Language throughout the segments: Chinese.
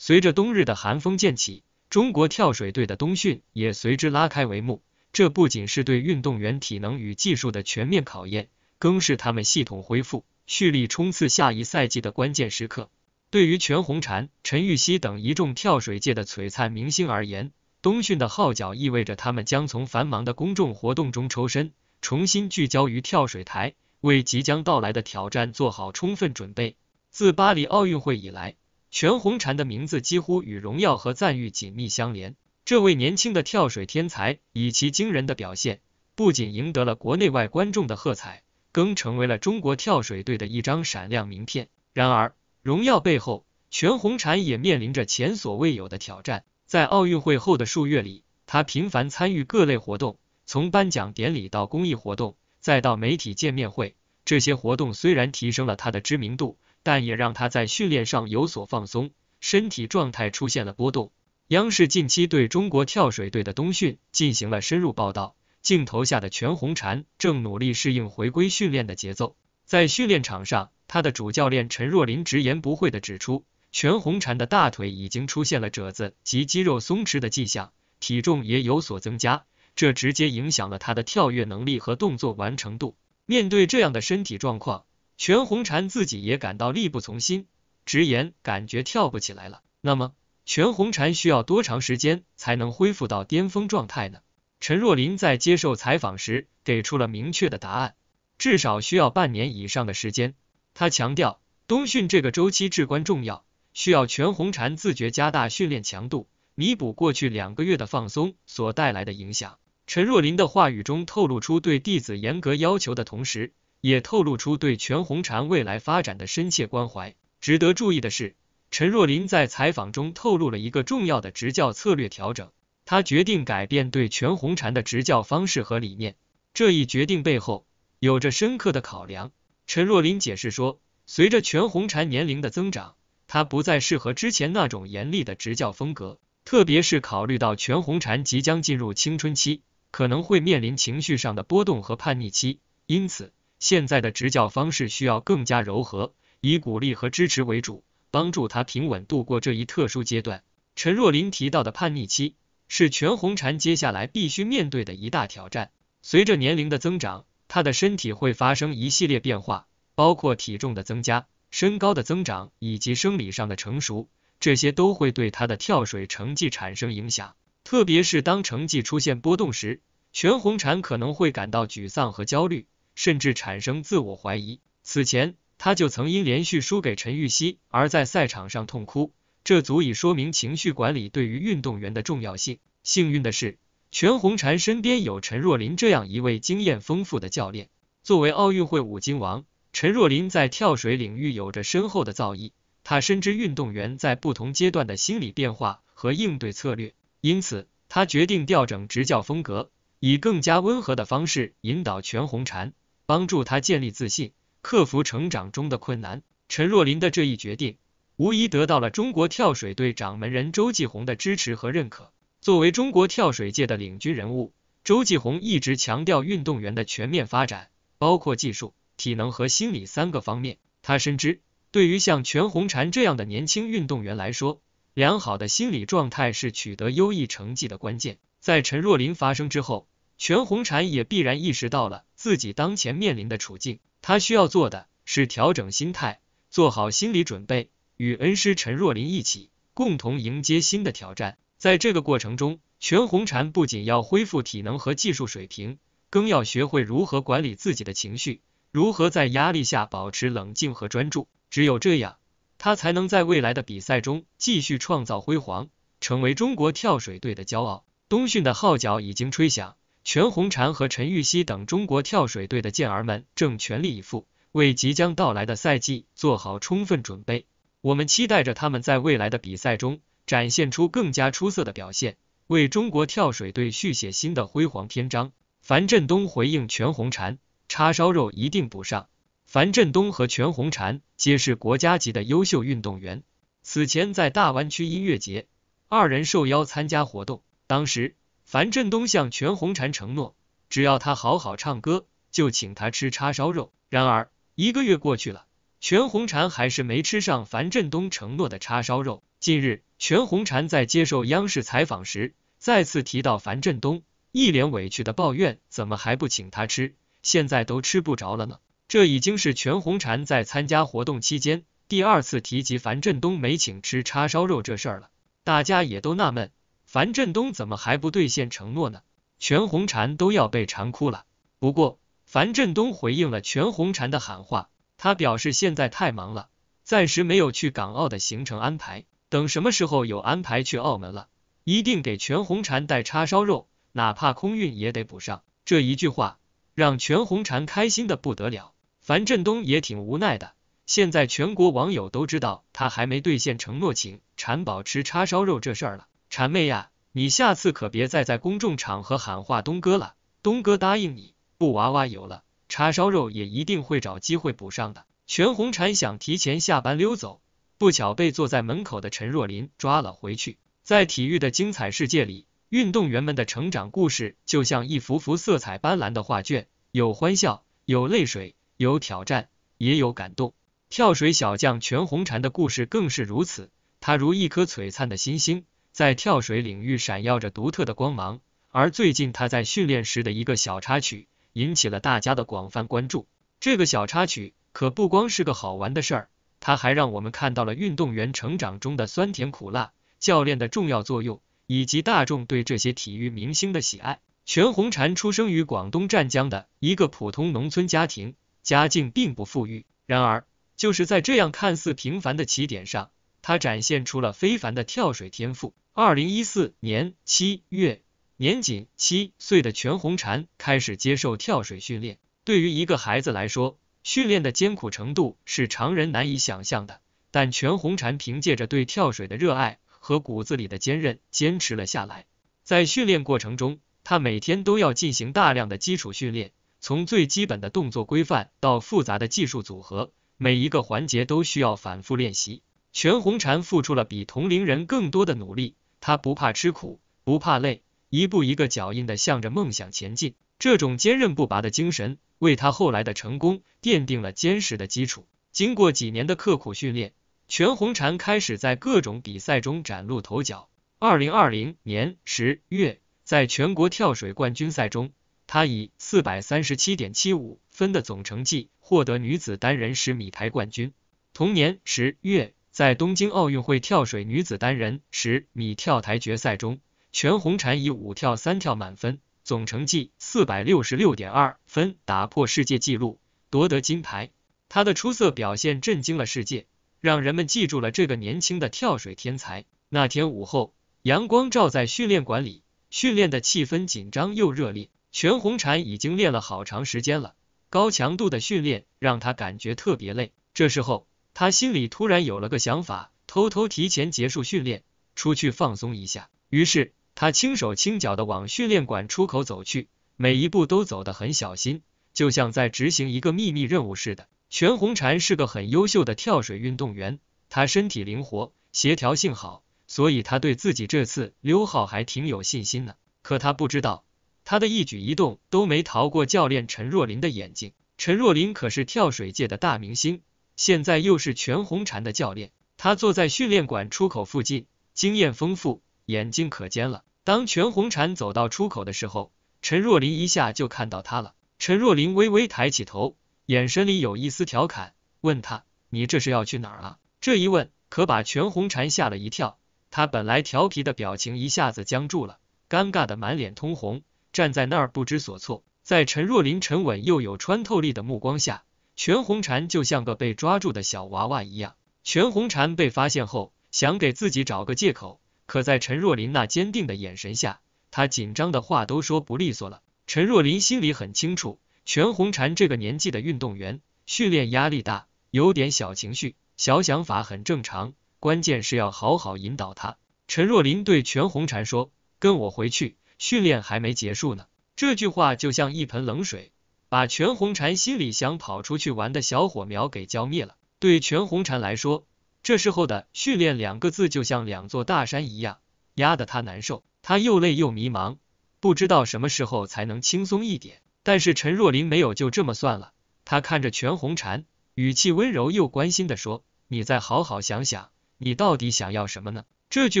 随着冬日的寒风渐起，中国跳水队的冬训也随之拉开帷幕。这不仅是对运动员体能与技术的全面考验，更是他们系统恢复、蓄力冲刺下一赛季的关键时刻。对于全红婵、陈芋汐等一众跳水界的璀璨明星而言，冬训的号角意味着他们将从繁忙的公众活动中抽身，重新聚焦于跳水台，为即将到来的挑战做好充分准备。自巴黎奥运会以来，全红婵的名字几乎与荣耀和赞誉紧密相连。这位年轻的跳水天才以其惊人的表现，不仅赢得了国内外观众的喝彩，更成为了中国跳水队的一张闪亮名片。然而，荣耀背后，全红婵也面临着前所未有的挑战。在奥运会后的数月里，他频繁参与各类活动，从颁奖典礼到公益活动，再到媒体见面会。这些活动虽然提升了他的知名度，但也让他在训练上有所放松，身体状态出现了波动。央视近期对中国跳水队的冬训进行了深入报道，镜头下的全红婵正努力适应回归训练的节奏。在训练场上，他的主教练陈若琳直言不讳地指出，全红婵的大腿已经出现了褶子及肌肉松弛的迹象，体重也有所增加，这直接影响了他的跳跃能力和动作完成度。面对这样的身体状况，全红婵自己也感到力不从心，直言感觉跳不起来了。那么，全红婵需要多长时间才能恢复到巅峰状态呢？陈若琳在接受采访时给出了明确的答案：至少需要半年以上的时间。他强调，冬训这个周期至关重要，需要全红婵自觉加大训练强度，弥补过去两个月的放松所带来的影响。陈若琳的话语中透露出对弟子严格要求的同时。也透露出对全红婵未来发展的深切关怀。值得注意的是，陈若琳在采访中透露了一个重要的执教策略调整，她决定改变对全红婵的执教方式和理念。这一决定背后有着深刻的考量。陈若琳解释说，随着全红婵年龄的增长，她不再适合之前那种严厉的执教风格，特别是考虑到全红婵即将进入青春期，可能会面临情绪上的波动和叛逆期，因此。现在的执教方式需要更加柔和，以鼓励和支持为主，帮助他平稳度过这一特殊阶段。陈若琳提到的叛逆期是全红婵接下来必须面对的一大挑战。随着年龄的增长，她的身体会发生一系列变化，包括体重的增加、身高的增长以及生理上的成熟，这些都会对她的跳水成绩产生影响。特别是当成绩出现波动时，全红婵可能会感到沮丧和焦虑。甚至产生自我怀疑。此前，他就曾因连续输给陈芋汐而在赛场上痛哭，这足以说明情绪管理对于运动员的重要性。幸运的是，全红婵身边有陈若琳这样一位经验丰富的教练。作为奥运会五金王，陈若琳在跳水领域有着深厚的造诣，他深知运动员在不同阶段的心理变化和应对策略，因此他决定调整执教风格，以更加温和的方式引导全红婵。帮助他建立自信，克服成长中的困难。陈若琳的这一决定，无疑得到了中国跳水队掌门人周继红的支持和认可。作为中国跳水界的领军人物，周继红一直强调运动员的全面发展，包括技术、体能和心理三个方面。他深知，对于像全红婵这样的年轻运动员来说，良好的心理状态是取得优异成绩的关键。在陈若琳发生之后。全红婵也必然意识到了自己当前面临的处境，她需要做的是调整心态，做好心理准备，与恩师陈若琳一起共同迎接新的挑战。在这个过程中，全红婵不仅要恢复体能和技术水平，更要学会如何管理自己的情绪，如何在压力下保持冷静和专注。只有这样，她才能在未来的比赛中继续创造辉煌，成为中国跳水队的骄傲。冬训的号角已经吹响。全红婵和陈芋汐等中国跳水队的健儿们正全力以赴，为即将到来的赛季做好充分准备。我们期待着他们在未来的比赛中展现出更加出色的表现，为中国跳水队续写新的辉煌篇章。樊振东回应全红婵：“叉烧肉一定补上。”樊振东和全红婵皆是国家级的优秀运动员。此前在大湾区音乐节，二人受邀参加活动，当时。樊振东向全红婵承诺，只要他好好唱歌，就请他吃叉烧肉。然而，一个月过去了，全红婵还是没吃上樊振东承诺的叉烧肉。近日，全红婵在接受央视采访时再次提到樊振东，一脸委屈的抱怨：“怎么还不请他吃？现在都吃不着了呢？”这已经是全红婵在参加活动期间第二次提及樊振东没请吃叉烧肉这事儿了。大家也都纳闷。樊振东怎么还不兑现承诺呢？全红婵都要被馋哭了。不过，樊振东回应了全红婵的喊话，他表示现在太忙了，暂时没有去港澳的行程安排。等什么时候有安排去澳门了，一定给全红婵带叉烧肉，哪怕空运也得补上。这一句话让全红婵开心的不得了。樊振东也挺无奈的，现在全国网友都知道他还没兑现承诺请婵宝吃叉烧肉这事儿了。馋妹呀，你下次可别再在公众场合喊话东哥了。东哥答应你，布娃娃有了，叉烧肉也一定会找机会补上的。全红婵想提前下班溜走，不巧被坐在门口的陈若琳抓了回去。在体育的精彩世界里，运动员们的成长故事就像一幅幅色彩斑斓的画卷，有欢笑，有泪水，有挑战，也有感动。跳水小将全红婵的故事更是如此，她如一颗璀璨的新星。在跳水领域闪耀着独特的光芒，而最近他在训练时的一个小插曲引起了大家的广泛关注。这个小插曲可不光是个好玩的事儿，它还让我们看到了运动员成长中的酸甜苦辣、教练的重要作用，以及大众对这些体育明星的喜爱。全红婵出生于广东湛江的一个普通农村家庭，家境并不富裕。然而，就是在这样看似平凡的起点上，他展现出了非凡的跳水天赋。二零一四年七月，年仅七岁的全红婵开始接受跳水训练。对于一个孩子来说，训练的艰苦程度是常人难以想象的。但全红婵凭借着对跳水的热爱和骨子里的坚韧，坚持了下来。在训练过程中，他每天都要进行大量的基础训练，从最基本的动作规范到复杂的技术组合，每一个环节都需要反复练习。全红婵付出了比同龄人更多的努力。他不怕吃苦，不怕累，一步一个脚印的向着梦想前进。这种坚韧不拔的精神，为他后来的成功奠定了坚实的基础。经过几年的刻苦训练，全红婵开始在各种比赛中崭露头角。二零二零年十月，在全国跳水冠军赛中，她以四百三十七点七五分的总成绩获得女子单人十米台冠军。同年十月，在东京奥运会跳水女子单人十米跳台决赛中，全红婵以五跳三跳满分，总成绩四百六十六点二分，打破世界纪录，夺得金牌。她的出色表现震惊了世界，让人们记住了这个年轻的跳水天才。那天午后，阳光照在训练馆里，训练的气氛紧张又热烈。全红婵已经练了好长时间了，高强度的训练让她感觉特别累。这时候，他心里突然有了个想法，偷偷提前结束训练，出去放松一下。于是他轻手轻脚的往训练馆出口走去，每一步都走得很小心，就像在执行一个秘密任务似的。全红婵是个很优秀的跳水运动员，她身体灵活，协调性好，所以她对自己这次溜号还挺有信心呢。可他不知道，他的一举一动都没逃过教练陈若琳的眼睛。陈若琳可是跳水界的大明星。现在又是全红婵的教练，他坐在训练馆出口附近，经验丰富，眼睛可尖了。当全红婵走到出口的时候，陈若琳一下就看到他了。陈若琳微微抬起头，眼神里有一丝调侃，问他：“你这是要去哪儿啊？”这一问可把全红婵吓了一跳，他本来调皮的表情一下子僵住了，尴尬的满脸通红，站在那儿不知所措，在陈若琳沉稳又有穿透力的目光下。全红婵就像个被抓住的小娃娃一样。全红婵被发现后，想给自己找个借口，可在陈若琳那坚定的眼神下，她紧张的话都说不利索了。陈若琳心里很清楚，全红婵这个年纪的运动员，训练压力大，有点小情绪、小想法很正常。关键是要好好引导她。陈若琳对全红婵说：“跟我回去，训练还没结束呢。”这句话就像一盆冷水。把全红婵心里想跑出去玩的小火苗给浇灭了。对全红婵来说，这时候的训练两个字就像两座大山一样，压得他难受。他又累又迷茫，不知道什么时候才能轻松一点。但是陈若琳没有就这么算了，她看着全红婵，语气温柔又关心的说：“你再好好想想，你到底想要什么呢？”这句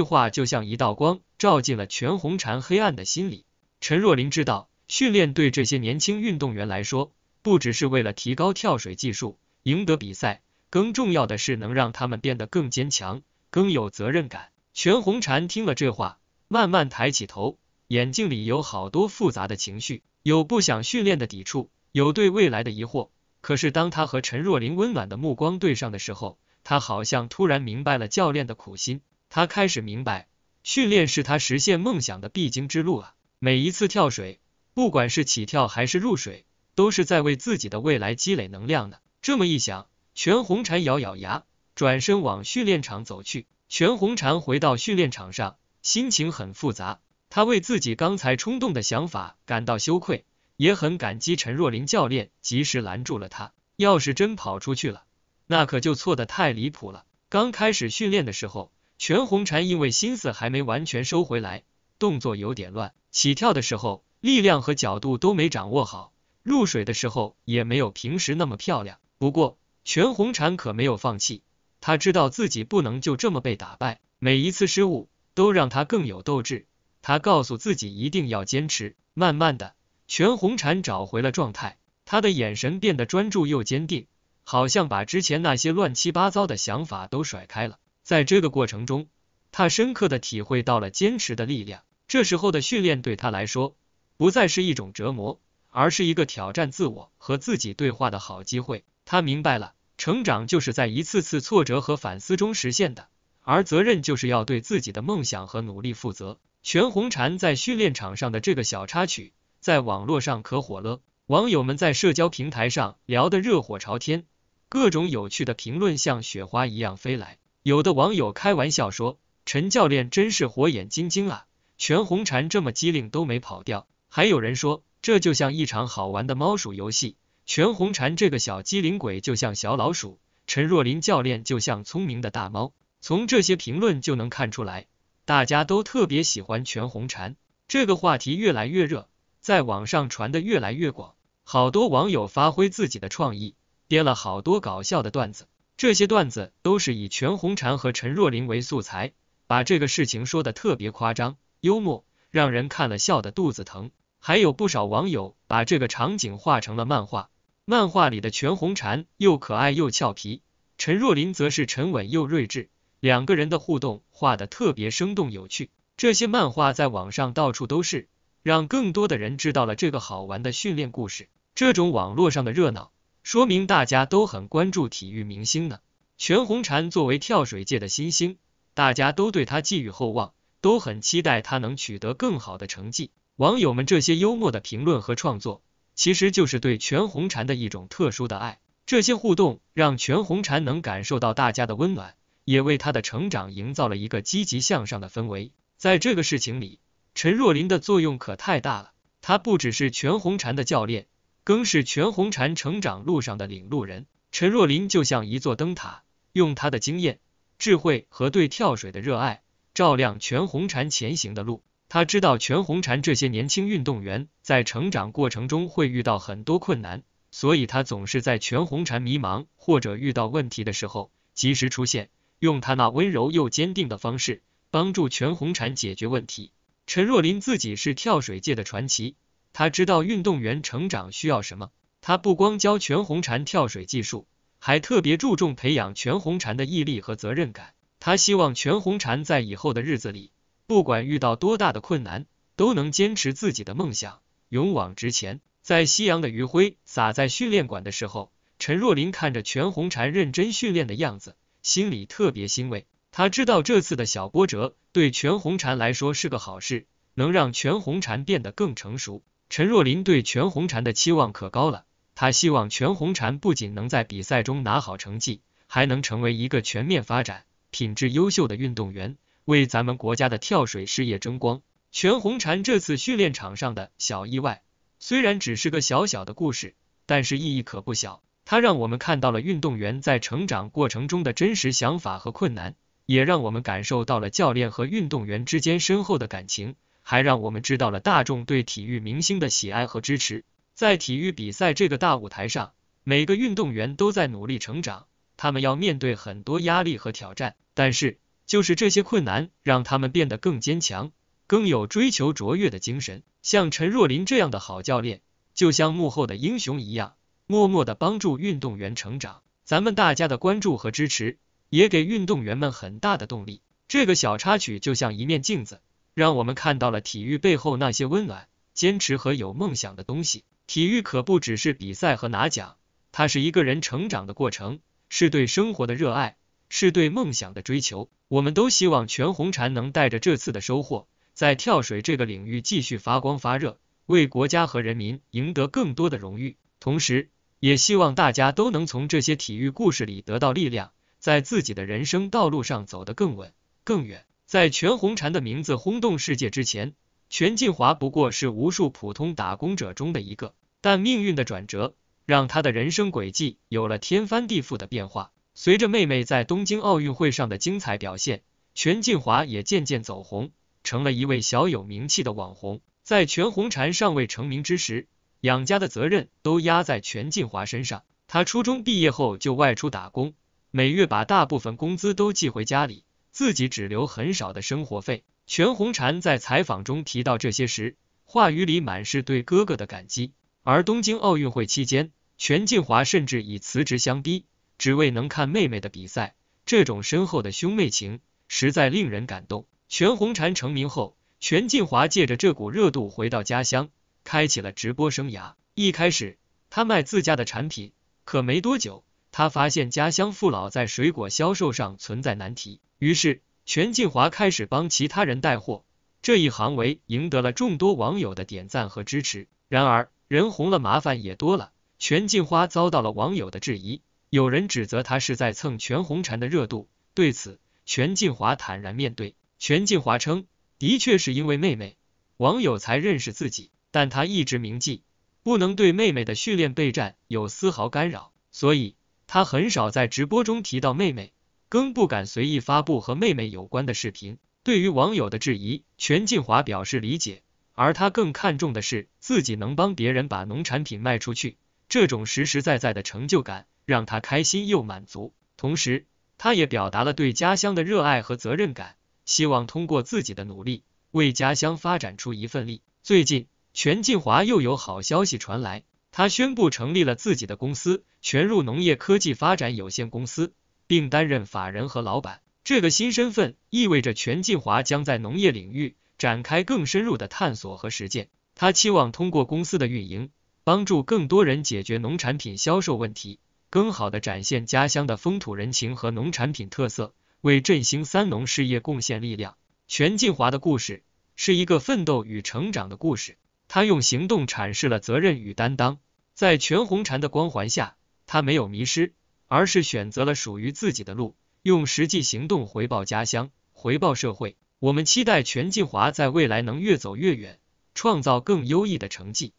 话就像一道光，照进了全红婵黑暗的心里。陈若琳知道。训练对这些年轻运动员来说，不只是为了提高跳水技术、赢得比赛，更重要的是能让他们变得更坚强、更有责任感。全红婵听了这话，慢慢抬起头，眼睛里有好多复杂的情绪，有不想训练的抵触，有对未来的疑惑。可是，当他和陈若琳温暖的目光对上的时候，他好像突然明白了教练的苦心。他开始明白，训练是他实现梦想的必经之路啊！每一次跳水。不管是起跳还是入水，都是在为自己的未来积累能量呢。这么一想，全红婵咬咬牙，转身往训练场走去。全红婵回到训练场上，心情很复杂。她为自己刚才冲动的想法感到羞愧，也很感激陈若琳教练及时拦住了她。要是真跑出去了，那可就错的太离谱了。刚开始训练的时候，全红婵因为心思还没完全收回来，动作有点乱。起跳的时候。力量和角度都没掌握好，入水的时候也没有平时那么漂亮。不过，全红婵可没有放弃，她知道自己不能就这么被打败，每一次失误都让她更有斗志。她告诉自己一定要坚持。慢慢的，全红婵找回了状态，她的眼神变得专注又坚定，好像把之前那些乱七八糟的想法都甩开了。在这个过程中，她深刻的体会到了坚持的力量。这时候的训练对她来说。不再是一种折磨，而是一个挑战自我和自己对话的好机会。他明白了，成长就是在一次次挫折和反思中实现的，而责任就是要对自己的梦想和努力负责。全红婵在训练场上的这个小插曲在网络上可火了，网友们在社交平台上聊得热火朝天，各种有趣的评论像雪花一样飞来。有的网友开玩笑说：“陈教练真是火眼金睛啊，全红婵这么机灵都没跑掉。”还有人说，这就像一场好玩的猫鼠游戏。全红婵这个小机灵鬼就像小老鼠，陈若琳教练就像聪明的大猫。从这些评论就能看出来，大家都特别喜欢全红婵。这个话题越来越热，在网上传的越来越广。好多网友发挥自己的创意，编了好多搞笑的段子。这些段子都是以全红婵和陈若琳为素材，把这个事情说的特别夸张、幽默，让人看了笑得肚子疼。还有不少网友把这个场景画成了漫画，漫画里的全红婵又可爱又俏皮，陈若琳则是沉稳又睿智，两个人的互动画得特别生动有趣。这些漫画在网上到处都是，让更多的人知道了这个好玩的训练故事。这种网络上的热闹，说明大家都很关注体育明星呢。全红婵作为跳水界的新星，大家都对她寄予厚望，都很期待她能取得更好的成绩。网友们这些幽默的评论和创作，其实就是对全红婵的一种特殊的爱。这些互动让全红婵能感受到大家的温暖，也为她的成长营造了一个积极向上的氛围。在这个事情里，陈若琳的作用可太大了。她不只是全红婵的教练，更是全红婵成长路上的领路人。陈若琳就像一座灯塔，用她的经验、智慧和对跳水的热爱，照亮全红婵前行的路。他知道全红婵这些年轻运动员在成长过程中会遇到很多困难，所以他总是在全红婵迷茫或者遇到问题的时候及时出现，用他那温柔又坚定的方式帮助全红婵解决问题。陈若琳自己是跳水界的传奇，他知道运动员成长需要什么。他不光教全红婵跳水技术，还特别注重培养全红婵的毅力和责任感。他希望全红婵在以后的日子里。不管遇到多大的困难，都能坚持自己的梦想，勇往直前。在夕阳的余晖洒在训练馆的时候，陈若琳看着全红婵认真训练的样子，心里特别欣慰。他知道这次的小波折对全红婵来说是个好事，能让全红婵变得更成熟。陈若琳对全红婵的期望可高了，她希望全红婵不仅能在比赛中拿好成绩，还能成为一个全面发展、品质优秀的运动员。为咱们国家的跳水事业争光。全红婵这次训练场上的小意外，虽然只是个小小的故事，但是意义可不小。它让我们看到了运动员在成长过程中的真实想法和困难，也让我们感受到了教练和运动员之间深厚的感情，还让我们知道了大众对体育明星的喜爱和支持。在体育比赛这个大舞台上，每个运动员都在努力成长，他们要面对很多压力和挑战，但是。就是这些困难让他们变得更坚强，更有追求卓越的精神。像陈若琳这样的好教练，就像幕后的英雄一样，默默的帮助运动员成长。咱们大家的关注和支持，也给运动员们很大的动力。这个小插曲就像一面镜子，让我们看到了体育背后那些温暖、坚持和有梦想的东西。体育可不只是比赛和拿奖，它是一个人成长的过程，是对生活的热爱。是对梦想的追求。我们都希望全红婵能带着这次的收获，在跳水这个领域继续发光发热，为国家和人民赢得更多的荣誉。同时，也希望大家都能从这些体育故事里得到力量，在自己的人生道路上走得更稳、更远。在全红婵的名字轰动世界之前，全进华不过是无数普通打工者中的一个。但命运的转折，让他的人生轨迹有了天翻地覆的变化。随着妹妹在东京奥运会上的精彩表现，全进华也渐渐走红，成了一位小有名气的网红。在全红婵尚未成名之时，养家的责任都压在全进华身上。他初中毕业后就外出打工，每月把大部分工资都寄回家里，自己只留很少的生活费。全红婵在采访中提到这些时，话语里满是对哥哥的感激。而东京奥运会期间，全进华甚至以辞职相逼。只为能看妹妹的比赛，这种深厚的兄妹情实在令人感动。全红婵成名后，全进华借着这股热度回到家乡，开启了直播生涯。一开始，他卖自家的产品，可没多久，他发现家乡父老在水果销售上存在难题，于是全进华开始帮其他人带货。这一行为赢得了众多网友的点赞和支持。然而，人红了，麻烦也多了。全进华遭到了网友的质疑。有人指责他是在蹭全红婵的热度，对此，全进华坦然面对。全进华称，的确是因为妹妹，网友才认识自己，但他一直铭记，不能对妹妹的训练备战有丝毫干扰，所以他很少在直播中提到妹妹，更不敢随意发布和妹妹有关的视频。对于网友的质疑，全进华表示理解，而他更看重的是自己能帮别人把农产品卖出去，这种实实在在的成就感。让他开心又满足，同时他也表达了对家乡的热爱和责任感，希望通过自己的努力为家乡发展出一份力。最近，全进华又有好消息传来，他宣布成立了自己的公司——全入农业科技发展有限公司，并担任法人和老板。这个新身份意味着全进华将在农业领域展开更深入的探索和实践。他期望通过公司的运营，帮助更多人解决农产品销售问题。更好的展现家乡的风土人情和农产品特色，为振兴三农事业贡献力量。全进华的故事是一个奋斗与成长的故事，他用行动阐释了责任与担当。在全红婵的光环下，他没有迷失，而是选择了属于自己的路，用实际行动回报家乡，回报社会。我们期待全进华在未来能越走越远，创造更优异的成绩。